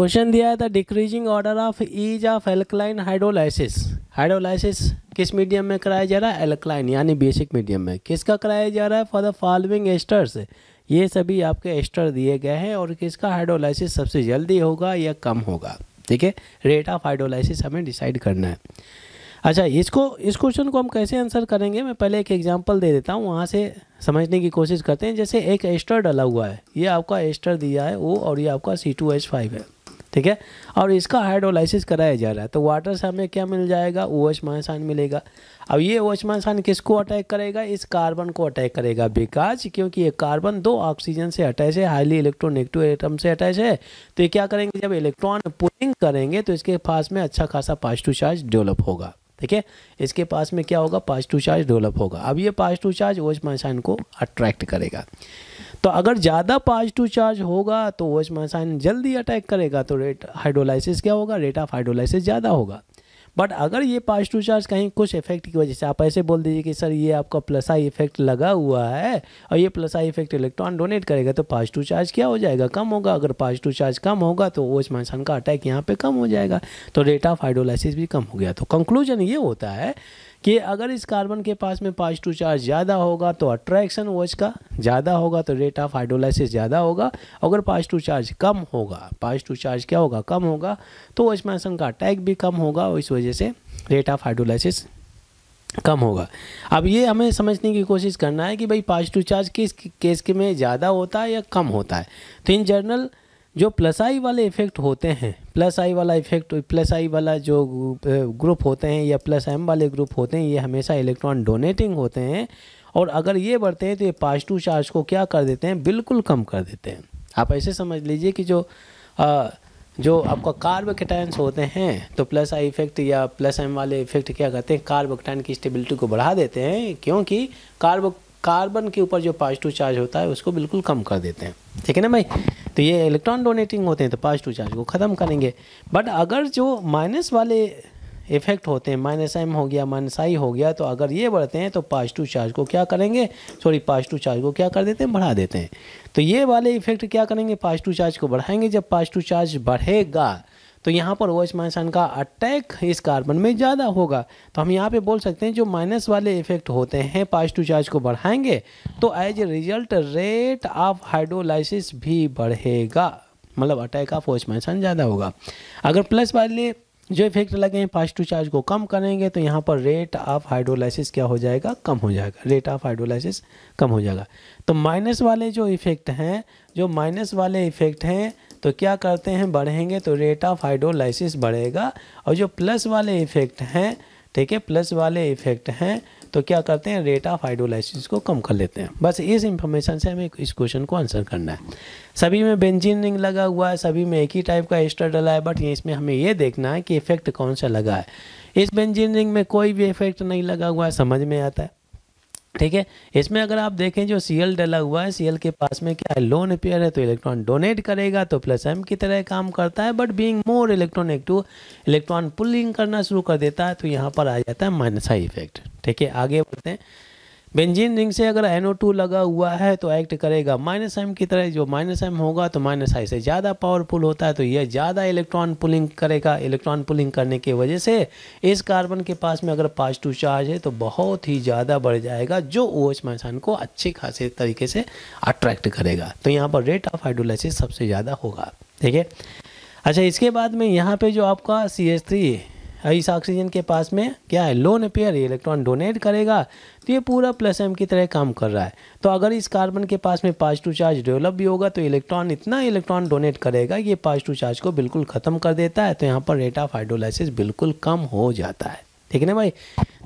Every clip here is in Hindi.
क्वेश्चन दिया था decreasing order of ease of alkaline hydrolysis hydrolysis किस मीडियम में कराया जा रहा है एल्कलाइन यानी बेसिक मीडियम में किसका कराया जा रहा है फॉर द फॉलोइंग एस्टर्स ये सभी आपके एस्टर दिए गए हैं और किसका हाइड्रोलाइसिस सबसे जल्दी होगा या कम होगा ठीक है रेट ऑफ हाइड्रोलाइसिस हमें डिसाइड करना है अच्छा इसको इस क्वेश्चन को हम कैसे आंसर करेंगे मैं पहले एक एग्जांपल दे देता हूँ वहाँ से समझने की कोशिश करते हैं जैसे एक एस्टर डला हुआ है ये आपका एस्टर दिया है वो और ये आपका सी टू एच फाइव है ठीक है और इसका हाइड्रोलाइसिस कराया जा रहा है तो वाटर से हमें क्या मिल जाएगा ओ एच माइनस मिलेगा अब ये ओ एच माइनस किसको अटैक करेगा इस कार्बन को अटैक करेगा बिकॉज क्योंकि ये कार्बन दो ऑक्सीजन से अटैच है हाईली इलेक्ट्रोनेगेटिव एटम से अटैच है तो ये क्या करेंगे जब इलेक्ट्रॉन पुलिंग करेंगे तो इसके पास में अच्छा खासा पॉजिटिव चार्ज डेवलप होगा ठीक है इसके पास में क्या होगा पॉजिटिव चार्ज डेवलप होगा अब ये पॉजिटिव चार्ज ओएच माइनस को अट्रैक्ट करेगा तो अगर ज़्यादा पॉजिटिव चार्ज होगा तो ओएच माइनस जल्दी अटैक करेगा तो रेट हाइड्रोलाइसिस क्या होगा रेट ऑफ हाइड्रोलाइसिस ज़्यादा होगा बट अगर ये पास टू चार्ज कहीं कुछ इफेक्ट की वजह से आप ऐसे बोल दीजिए कि सर ये आपका प्लस आई इफेक्ट लगा हुआ है और ये plus I effect electron donate करेगा तो पास टू चार्ज क्या हो जाएगा कम होगा अगर पास टू चार्ज कम होगा तो ओच मैंसन का अटैक यहाँ पर कम हो जाएगा तो रेट ऑफ हाइड्रोलाइसिस भी कम हो गया तो कंक्लूजन ये होता है कि अगर इस कार्बन के पास में पॉजिटिव चार्ज ज़्यादा होगा तो अट्रैक्शन वो इसका ज़्यादा होगा तो रेट ऑफ हाइड्रोलाइसिस ज़्यादा होगा अगर पॉजिटिव चार्ज कम होगा पॉजिटिव चार्ज क्या होगा कम होगा तो ओस्मेशन का अटैक भी कम होगा और इस वजह से रेट ऑफ हाइड्रोलाइसिस कम होगा अब ये हमें समझने की कोशिश करना है कि भाई पॉजिटिव चार्ज किस केस के में ज़्यादा होता है या कम होता है तो इन जनरल जो प्लस आई वाले इफ़ेक्ट होते हैं प्लस आई वाला इफ़ेक्ट प्लस आई वाला जो ग्रुप होते हैं या प्लस एम वाले ग्रुप होते हैं ये हमेशा इलेक्ट्रॉन डोनेटिंग होते हैं और अगर ये बढ़ते हैं तो ये पॉजिटिव चार्ज को क्या कर देते हैं बिल्कुल कम कर देते हैं आप ऐसे समझ लीजिए कि जो आ, जो आपका कार्बकेटाइंस होते हैं तो प्लस आई इफेक्ट या प्लस एम वाले इफेक्ट क्या करते हैं कार्बकटाइन की स्टेबिलिटी को बढ़ा देते हैं क्योंकि कार्बो कार्बन के ऊपर जो पॉजिटिव चार्ज होता है उसको बिल्कुल कम कर देते हैं ठीक है ना भाई तो ये इलेक्ट्रॉन डोनेटिंग होते हैं तो पॉजिटिव चार्ज को ख़त्म करेंगे बट अगर जो माइनस वाले इफेक्ट होते हैं माइनस एम हो गया माइनस आई हो गया तो अगर ये बढ़ते हैं तो पॉजिटिव चार्ज को क्या करेंगे सॉरी पॉजिटिव चार्ज को क्या कर देते हैं बढ़ा देते हैं तो ये वाले इफेक्ट क्या करेंगे पॉजिटिव चार्ज को बढ़ाएंगे जब पॉजिटिव चार्ज बढ़ेगा तो यहाँ पर ओ एच का अटैक इस कार्बन में ज़्यादा होगा तो हम यहाँ पे बोल सकते हैं जो माइनस वाले इफेक्ट होते हैं पॉजिटिव चार्ज को बढ़ाएंगे तो as a result rate of hydrolysis भी बढ़ेगा मतलब अटैक ऑफ ओ एच ज़्यादा होगा अगर प्लस वाले जो इफेक्ट लगे हैं पॉजिटिव चार्ज को कम करेंगे तो यहाँ पर रेट ऑफ हाइड्रोलाइसिस क्या हो जाएगा कम हो जाएगा रेट ऑफ हाइड्रोलाइसिस कम हो जाएगा तो माइनस वाले जो इफेक्ट हैं जो माइनस वाले इफेक्ट हैं तो क्या करते हैं बढ़ेंगे तो रेट ऑफ हाइड्रोलाइसिस बढ़ेगा और जो प्लस वाले इफेक्ट हैं ठीक है प्लस वाले इफेक्ट हैं तो क्या करते हैं रेट ऑफ हाइड्रोलाइसिस को कम कर लेते हैं बस इस इंफॉर्मेशन से हमें इस क्वेश्चन को आंसर करना है सभी में बेंजीन रिंग लगा हुआ है सभी में एक ही टाइप का एस्टर डला है बट इसमें हमें ये देखना है कि इफेक्ट कौन सा लगा है इस बेंजीन रिंग में कोई भी इफेक्ट नहीं लगा हुआ है समझ में आता है ठीक है इसमें अगर आप देखें जो सी एल डला हुआ है सी एल के पास में क्या है लोन पेयर है तो इलेक्ट्रॉन डोनेट करेगा तो प्लस एम की तरह काम करता है but being more electronic to electron pulling करना शुरू कर देता है तो यहाँ पर आ जाता है माइनस आई इफेक्ट ठीक है आगे बढ़ते हैं बेंजीन रिंग से अगर NO2 लगा हुआ है तो एक्ट करेगा माइनस एम की तरह जो माइनस एम होगा तो माइनस आई से ज़्यादा पावरफुल होता है तो यह ज़्यादा इलेक्ट्रॉन पुलिंग करेगा इलेक्ट्रॉन पुलिंग करने की वजह से इस कार्बन के पास में अगर पॉजिटिव चार्ज है तो बहुत ही ज़्यादा बढ़ जाएगा जो ओ एच को अच्छे खासे तरीके से अट्रैक्ट करेगा तो यहाँ पर रेट ऑफ हाइड्रोलाइसिस सबसे ज़्यादा होगा ठीक है अच्छा इसके बाद में यहाँ पर जो आपका सी एस थ्री इस ऑक्सीजन के पास में क्या है लोन पेयर ये इलेक्ट्रॉन डोनेट करेगा तो ये पूरा प्लस एम की तरह काम कर रहा है तो अगर इस कार्बन के पास में पॉजिटिव चार्ज डेवलप भी होगा तो इलेक्ट्रॉन इतना इलेक्ट्रॉन डोनेट करेगा ये पॉजिटिव चार्ज को बिल्कुल ख़त्म कर देता है तो यहाँ पर रेट ऑफ हाइड्रोलाइसिस बिल्कुल कम हो जाता है ठीक है ना भाई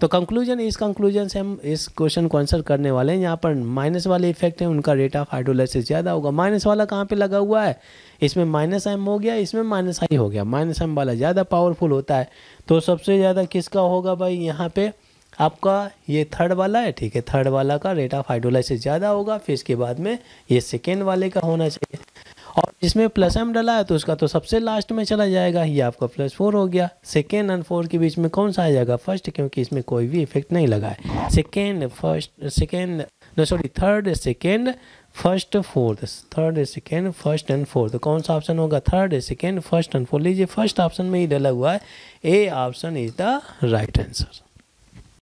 तो कंक्लूजन इस कंक्लूजन से हम इस क्वेश्चन को आंसर करने वाले हैं यहाँ पर माइनस वाले इफेक्ट हैं उनका रेट ऑफ हाइड्रोलाइसिस ज़्यादा होगा माइनस वाला कहाँ पे लगा हुआ है इसमें माइनस एम हो गया इसमें माइनस आई हो गया माइनस एम वाला ज़्यादा पावरफुल होता है तो सबसे ज़्यादा किसका होगा भाई यहाँ पर आपका ये थर्ड वाला है ठीक है थर्ड वाला का रेट ऑफ हाइड्रोलाइसिस ज़्यादा होगा फिर इसके बाद में ये सेकेंड वाले का होना चाहिए इसमें प्लस एम डला है तो उसका तो सबसे लास्ट में चला जाएगा ये आपका प्लस फोर हो गया सेकेंड एंड फोर्थ के बीच में कौन सा आ जाएगा फर्स्ट क्योंकि इसमें कोई भी इफेक्ट नहीं लगा है second first second no sorry third second first fourth third second first and fourth कौन सा ऑप्शन होगा third second first and fourth लीजिए फर्स्ट ऑप्शन में ही डला हुआ है A option is the right answer